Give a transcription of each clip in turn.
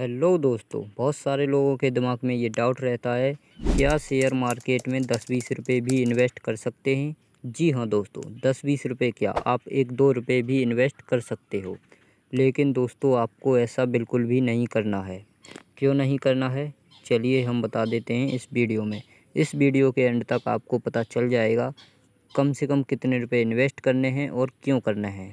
hello दोस्तों बहुत सारे लोगों के दिमाग में ये डाउट रहता है क्या शेयर मार्केट में दस बीस रुपये भी इन्वेस्ट कर सकते हैं जी हाँ दोस्तों दस बीस रुपये क्या आप एक दो रुपये भी इन्वेस्ट कर सकते हो लेकिन दोस्तों आपको ऐसा बिल्कुल भी नहीं करना है क्यों नहीं करना है चलिए हम बता देते हैं इस वीडियो में इस वीडियो के एंड तक आपको पता चल जाएगा कम से कम कितने रुपये इन्वेस्ट करने हैं और क्यों करना है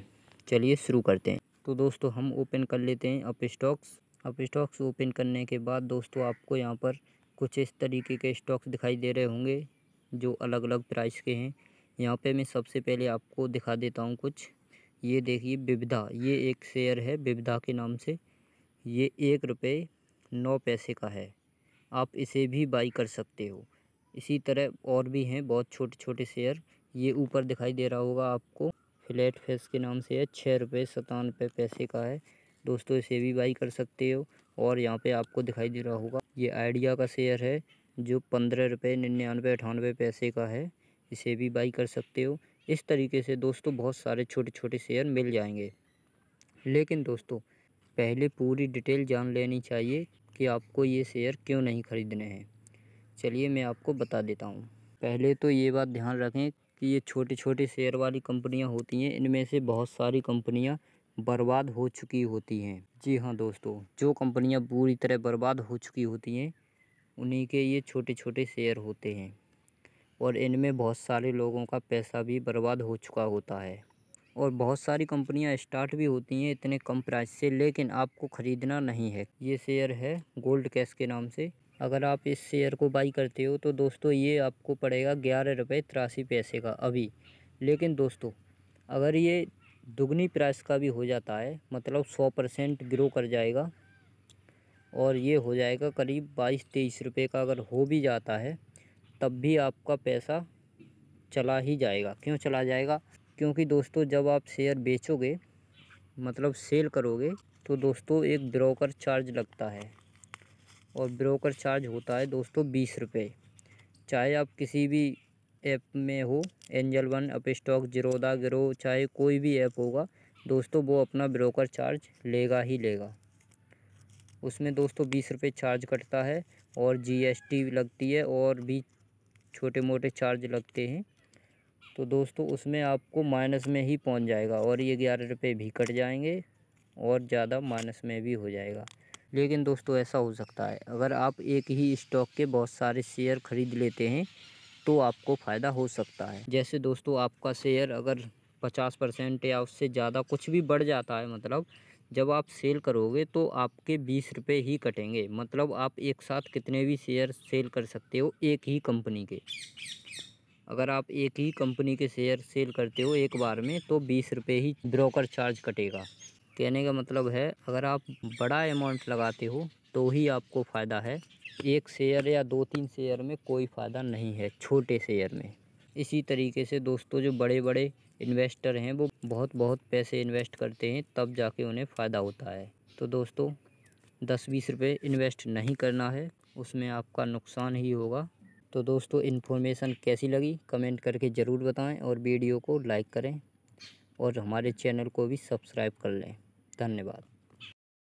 चलिए शुरू करते हैं तो दोस्तों हम ओपन कर लेते हैं अप स्टॉक्स अब स्टॉक्स ओपन करने के बाद दोस्तों आपको यहाँ पर कुछ इस तरीके के स्टॉक्स दिखाई दे रहे होंगे जो अलग अलग प्राइस के हैं यहाँ पे मैं सबसे पहले आपको दिखा देता हूँ कुछ ये देखिए विविधा ये एक शेयर है विविधा के नाम से ये एक रुपये नौ पैसे का है आप इसे भी बाई कर सकते हो इसी तरह और भी हैं बहुत छोटे छोटे शेयर ये ऊपर दिखाई दे रहा होगा आपको फ्लैट फेस के नाम से है छः रुपये सतानवे पैसे का है दोस्तों इसे भी बाई कर सकते हो और यहाँ पे आपको दिखाई दे रहा होगा ये आइडिया का शेयर है जो पंद्रह रुपये निन्यानवे अठानवे पैसे का है इसे भी बाई कर सकते हो इस तरीके से दोस्तों बहुत सारे छोटे छोटे शेयर मिल जाएंगे लेकिन दोस्तों पहले पूरी डिटेल जान लेनी चाहिए कि आपको ये शेयर क्यों नहीं ख़रीदने हैं चलिए मैं आपको बता देता हूँ पहले तो ये बात ध्यान रखें कि ये छोटे छोटे शेयर वाली कंपनियाँ होती हैं इनमें से बहुत सारी कंपनियाँ बर्बाद हो चुकी होती हैं जी हाँ दोस्तों जो कंपनियां पूरी तरह बर्बाद हो चुकी होती हैं उन्हीं के ये छोटे छोटे शेयर होते हैं और इनमें बहुत सारे लोगों का पैसा भी बर्बाद हो चुका होता है और बहुत सारी कंपनियां स्टार्ट भी होती हैं इतने कम प्राइस से लेकिन आपको ख़रीदना नहीं है ये शेयर है गोल्ड कैश के नाम से अगर आप इस शेयर को बाई करते हो तो दोस्तों ये आपको पड़ेगा ग्यारह रुपये तिरासी पैसे का अभी लेकिन दोस्तों अगर ये दुगनी प्राइस का भी हो जाता है मतलब सौ परसेंट ग्रो कर जाएगा और ये हो जाएगा करीब बाईस तेईस रुपये का अगर हो भी जाता है तब भी आपका पैसा चला ही जाएगा क्यों चला जाएगा क्योंकि दोस्तों जब आप शेयर बेचोगे मतलब सेल करोगे तो दोस्तों एक ब्रोकर चार्ज लगता है और ब्रोकर चार्ज होता है दोस्तों बीस रुपये चाहे आप किसी भी ऐप में हो Angel One Upstox Zerodha Groww चाहे कोई भी ऐप होगा दोस्तों वो अपना ब्रोकर चार्ज लेगा ही लेगा उसमें दोस्तों बीस रुपये चार्ज कटता है और जीएसटी लगती है और भी छोटे मोटे चार्ज लगते हैं तो दोस्तों उसमें आपको माइनस में ही पहुंच जाएगा और ये ग्यारह रुपये भी कट जाएंगे और ज़्यादा माइनस में भी हो जाएगा लेकिन दोस्तों ऐसा हो सकता है अगर आप एक ही स्टॉक के बहुत सारे शेयर ख़रीद लेते हैं तो आपको फ़ायदा हो सकता है जैसे दोस्तों आपका शेयर अगर पचास परसेंट या उससे ज़्यादा कुछ भी बढ़ जाता है मतलब जब आप सेल करोगे तो आपके बीस रुपये ही कटेंगे मतलब आप एक साथ कितने भी शेयर सेल कर सकते हो एक ही कंपनी के अगर आप एक ही कंपनी के शेयर सेल करते हो एक बार में तो बीस रुपये ही ब्रोकर चार्ज कटेगा कहने का मतलब है अगर आप बड़ा अमाउंट लगाते हो तो ही आपको फ़ायदा है एक शेयर या दो तीन शेयर में कोई फ़ायदा नहीं है छोटे शेयर में इसी तरीके से दोस्तों जो बड़े बड़े इन्वेस्टर हैं वो बहुत बहुत पैसे इन्वेस्ट करते हैं तब जाके उन्हें फ़ायदा होता है तो दोस्तों दस बीस रुपये इन्वेस्ट नहीं करना है उसमें आपका नुकसान ही होगा तो दोस्तों इन्फॉर्मेशन कैसी लगी कमेंट करके ज़रूर बताएं और वीडियो को लाइक करें और हमारे चैनल को भी सब्सक्राइब कर लें धन्यवाद